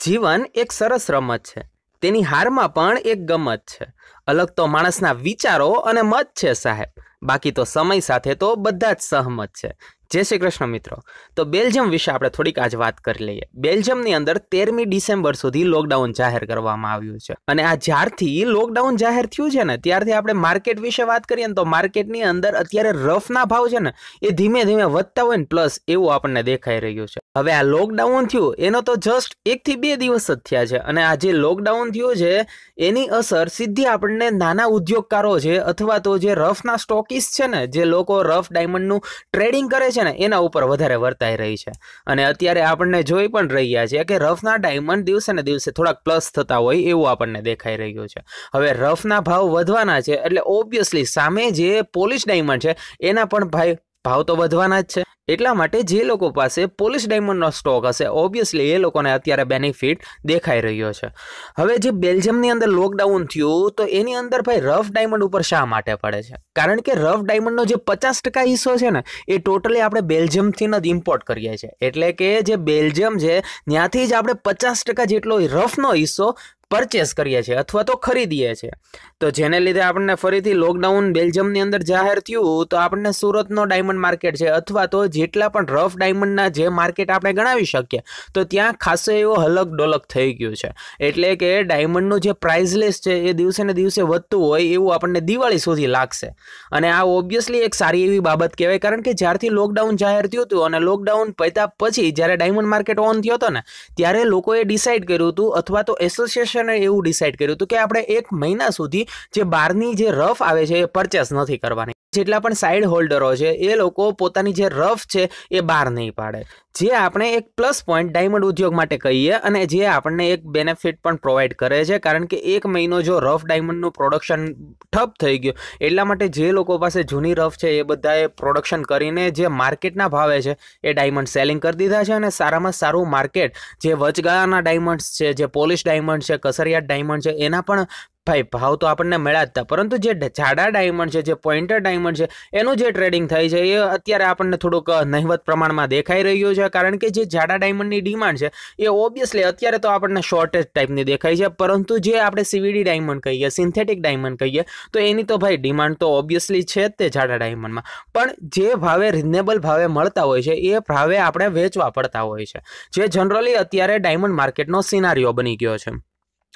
જીવન એક સરસ રમત છે તેની હારમાં પણ એક ગમત છે અલગ તો માણસના વિચારો અને મત છે સાહેબ બાકી તો સમય સાથે તો બધા જ સહમત છે જય શ્રી કૃષ્ણ મિત્રો તો બેલ્જિયમ વિશે આપણે થોડીક આજ વાત કરી લઈએ બેલ્જિયમની અંદર તેરમી ડિસેમ્બર સુધી લોકડાઉન જાહેર કરવામાં આવ્યું છે અને આ જ્યારથી લોકડાઉન જાહેર થયું છે ને ત્યારથી આપણે માર્કેટ વિશે વાત કરીએ ને તો માર્કેટની અંદર અત્યારે રફના ભાવ છે ને એ ધીમે ધીમે વધતા હોય ને પ્લસ એવું આપણને દેખાઈ રહ્યું છે હવે આ લોકડાઉન થયું એનો તો જસ્ટ એકથી બે દિવસ જ થયા છે અને આ જે લોકડાઉન થયું છે એની અસર સીધી આપણને નાના ઉદ્યોગકારો છે અથવા તો જે રફના સ્ટોકિસ છે ને જે લોકો રફ ડાયમંડનું ટ્રેડિંગ કરે છે ને એના ઉપર વધારે વર્તાઈ રહી છે અને અત્યારે આપણને જોઈ પણ રહ્યા છે કે રફના ડાયમંડ દિવસે ને દિવસે થોડાક પ્લસ થતા હોય એવું આપણને દેખાઈ રહ્યું છે હવે રફના ભાવ વધવાના છે એટલે ઓબ્વિયસલી સામે જે પોલિશ ડાયમંડ છે એના પણ ભાઈ ભાવ તો વધવાના જ છે એટલા માટે જે લોકો પાસે પોલીસ ડાયમંડનો સ્ટોક હશે ઓબ્વિયસલી એ લોકોને અત્યારે બેનિફિટ દેખાઈ રહ્યો છે હવે જે બેલ્જિયમની અંદર લોકડાઉન થયું તો એની અંદર ભાઈ રફ ડાયમંડ ઉપર શા માટે પડે છે કારણ કે રફ ડાયમંડનો જે પચાસ ટકા હિસ્સો છે ને એ ટોટલી આપણે બેલ્જિયમથી જ ઇમ્પોર્ટ કરીએ છીએ એટલે કે જે બેલ્જિયમ છે ત્યાંથી જ આપણે પચાસ ટકા જેટલો રફનો હિસ્સો પરચેસ કરીએ છીએ અથવા તો ખરીદીએ છીએ તો જેને લીધે આપણને ફરીથી લોકડાઉન બેલ્જિયમની અંદર જાહેર થયું તો આપણને સુરતનો ડાયમંડ માર્કેટ છે અથવા તો જેટલા પણ રફ ડાયમંડના જે માર્કેટ આપણે ગણાવી શકીએ તો ત્યાં ખાસો એવો હલક ડોલક થઈ ગયું છે એટલે કે ડાયમંડનું જે પ્રાઇઝલેસ છે એ દિવસે ને દિવસે વધતું હોય એવું આપણને દિવાળી સુધી લાગશે અને આ ઓબ્વિયસલી એક સારી એવી બાબત કહેવાય કારણ કે જ્યારથી લોકડાઉન જાહેર થયું હતું અને લોકડાઉન પૈતા પછી જ્યારે ડાયમંડ માર્કેટ ઓન થયો હતો ને ત્યારે લોકોએ ડિસાઇડ કર્યું હતું અથવા તો એસોસિએશને એવું ડિસાઇડ કર્યું હતું કે આપણે એક મહિના સુધી જે બહારની જે રફ આવે છે એ પરચેસ નથી કરવાની જેટલા પણ સાઇડ હોલ્ડરો છે એ લોકો પોતાની જે રફ છે એ બહાર નહીં પાડે જે આપણે એક પ્લસ પોઈન્ટ ડાયમંડ ઉદ્યોગ માટે કહીએ અને જે આપણને એક બેનિફિટ પણ પ્રોવાઈડ કરે છે કારણ કે એક મહિનો જો રફ ડાયમંડનું પ્રોડક્શન ઠપ થઈ ગયું એટલા માટે જે લોકો પાસે જૂની રફ છે એ બધાએ પ્રોડક્શન કરીને જે માર્કેટના ભાવે છે એ ડાયમંડ સેલિંગ કરી દીધા છે અને સારામાં સારું માર્કેટ જે વચગાળાના ડાયમંડ્સ છે જે પોલિશ ડાયમંડ છે કસરિયાત ડાયમંડ છે એના પણ ભાઈ ભાવ તો આપણને મળ્યા જ હતા પરંતુ જે જાડા ડાયમંડ છે જે પોઈન્ટર ડાયમંડ છે એનું જે ટ્રેડિંગ થાય છે એ અત્યારે આપણને થોડુંક નહિવત પ્રમાણમાં દેખાઈ રહ્યું છે છે કારણ કે જે જાડા ડાયમંડની ડિમાન્ડ છે એ ઓબ્વિયસલી અત્યારે તો આપણને શોર્ટેજ ટાઈપની દેખાય છે પરંતુ જે આપણે સીવીડી ડાયમંડ કહીએ સિન્થેટિક ડાયમંડ કહીએ તો એની તો ભાઈ ડિમાન્ડ તો ઓબ્વિયસલી છે જ તે જાડા ડાયમંડમાં પણ જે ભાવે રિઝનેબલ ભાવે મળતા હોય છે એ ભાવે આપણે વેચવા પડતા હોય છે જે જનરલી અત્યારે ડાયમંડ માર્કેટનો સિનારીઓ બની ગયો છે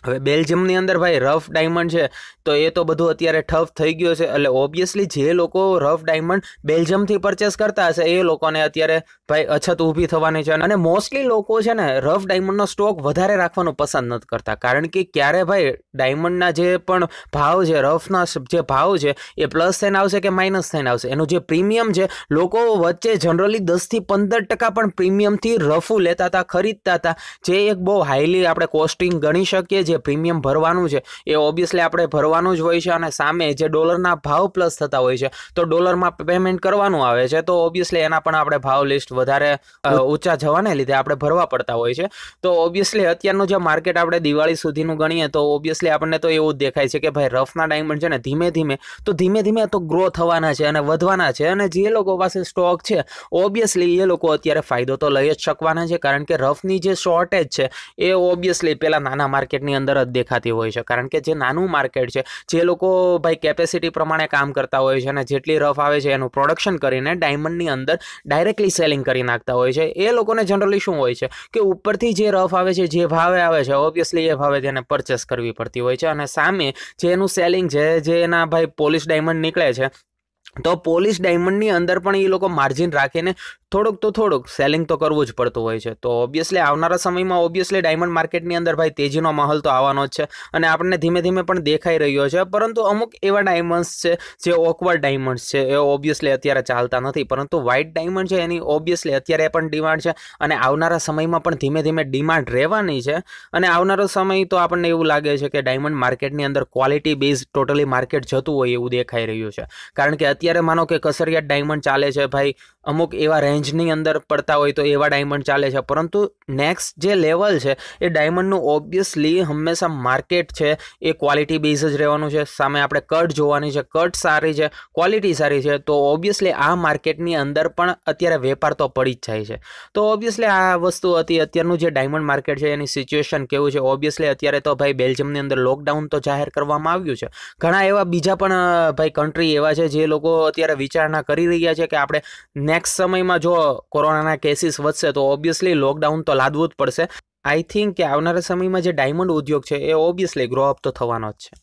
હવે બેલ્જિયમની અંદર ભાઈ રફ ડાયમંડ છે તો એ તો બધું અત્યારે ઠફ થઈ ગયો છે એટલે ઓબ્વિયસલી જે લોકો રફ ડાયમંડ બેલ્જિયમથી પરચેસ કરતા હશે એ લોકોને અત્યારે ભાઈ અછત ઊભી થવાની છે અને મોસ્ટલી લોકો છે ને રફ ડાયમંડનો સ્ટોક વધારે રાખવાનું પસંદ નથી કરતા કારણ કે ક્યારે ભાઈ ડાયમંડના જે પણ ભાવ છે રફના જે ભાવ છે એ પ્લસ થઈને આવશે કે માઇનસ થઈને આવશે એનું જે પ્રીમિયમ છે લોકો વચ્ચે જનરલી દસથી પંદર ટકા પણ પ્રીમિયમથી રફું લેતા હતા ખરીદતા હતા જે એક બહુ હાઈલી આપણે કોસ્ટિંગ ગણી શકીએ જે પ્રીમિયમ ભરવાનું છે એ ઓબ્વિયસલી આપણે ભરવાનું જ હોય છે અને સામે જે ડોલરના ભાવ પ્લસ થતા હોય છે તો ડોલરમાં પેમેન્ટ કરવાનું આવે છે તો ઓબ્વિયસલી એના પણ આપણે ભાવ લિસ્ટ વધારે ઊંચા જવાને લીધે આપણે ભરવા પડતા હોય છે તો ઓબ્વિયસલી અત્યારનું જે માર્કેટ આપણે દિવાળી સુધીનું ગણીએ તો ઓબ્વિયસલી આપણને તો એવું જ દેખાય છે કે ભાઈ રફના ડાયમંડ છે ને ધીમે ધીમે તો ધીમે ધીમે તો ગ્રો થવાના છે અને વધવાના છે અને જે લોકો પાસે સ્ટોક છે ઓબ્વિયસલી એ લોકો અત્યારે ફાયદો તો લઈ જ શકવાના છે કારણ કે રફની જે શોર્ટેજ છે એ ઓબ્વિયસલી પેલા નાના માર્કેટની અંદર જ દેખાતી હોય છે કારણ કે જે નાનું માર્કેટ છે જે લોકો ભાઈ કેપેસિટી પ્રમાણે કામ કરતા હોય છે અને જેટલી રફ આવે છે એનું પ્રોડક્શન કરીને ડાયમંડની અંદર ડાયરેક્ટલી સેલિંગ કરી નાખતા હોય છે એ લોકોને જનરલી શું હોય છે કે ઉપરથી જે રફ આવે છે જે ભાવે આવે છે ઓબ્વિયસલી એ ભાવે તેને પરચેસ કરવી પડતી હોય છે અને સામે જે એનું સેલિંગ છે જે એના ભાઈ પોલિશ ડાયમંડ નીકળે છે તો પોલિશ ડાયમંડની અંદર પણ એ લોકો માર્જિન રાખીને થોડોક તો થોડુંક સેલિંગ તો કરવું જ પડતું હોય છે તો ઓબ્વિયસલી આવનારા સમયમાં ઓબ્વિયસલી ડાયમંડ માર્કેટની અંદર ભાઈ તેજીનો માહોલ તો આવવાનો જ છે અને આપણને ધીમે ધીમે પણ દેખાઈ રહ્યો છે પરંતુ અમુક એવા ડાયમંડ્સ છે જે ઓકવર્ડ ડાયમંડ્સ છે એ ઓબ્વિયસલી અત્યારે ચાલતા નથી પરંતુ વ્હાઇટ ડાયમંડ છે એની ઓબ્વિયસલી અત્યારે પણ ડિમાન્ડ છે અને આવનારા સમયમાં પણ ધીમે ધીમે ડિમાન્ડ રહેવાની છે અને આવનારો સમય તો આપણને એવું લાગે છે કે ડાયમંડ માર્કેટની અંદર ક્વોલિટી બેઝ ટોટલી માર્કેટ જતું હોય એવું દેખાઈ રહ્યું છે કારણ કે અત્યારે માનો કે કસરિયાત ડાયમંડ ચાલે છે ભાઈ અમુક એવા રેન્જ રેન્જની અંદર પડતા હોય તો એવા ડાયમંડ ચાલે છે પરંતુ નેક્સ્ટ જે લેવલ છે એ ડાયમંડનું ઓબ્વિયસલી હંમેશા માર્કેટ છે એ ક્વોલિટી બેઝ જ રહેવાનું છે સામે આપણે કટ જોવાની છે કટ સારી છે ક્વોલિટી સારી છે તો ઓબ્વિયસલી આ માર્કેટની અંદર પણ અત્યારે વેપાર તો પડી જ જાય છે તો ઓબ્વિયસલી આ વસ્તુ હતી અત્યારનું જે ડાયમંડ માર્કેટ છે એની સિચ્યુએશન કેવું છે ઓબ્વિયસલી અત્યારે તો ભાઈ બેલ્જિયમની અંદર લોકડાઉન તો જાહેર કરવામાં આવ્યું છે ઘણા એવા બીજા પણ ભાઈ કન્ટ્રી એવા છે જે લોકો અત્યારે વિચારણા કરી રહ્યા છે કે આપણે નેક્સ્ટ સમયમાં જો કોરોનાના કેસીસ વધશે તો ઓબ્વિયસલી લોકડાઉન તો લાદવું જ પડશે આઈ થિંક કે આવનારા સમયમાં જે ડાયમંડ ઉદ્યોગ છે એ ઓબ્વિયસલી ગ્રો અપ તો થવાનો જ છે